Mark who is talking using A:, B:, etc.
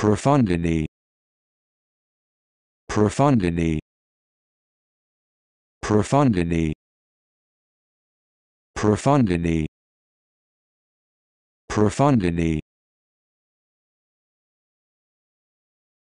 A: profundity profundity profundity profundity profundity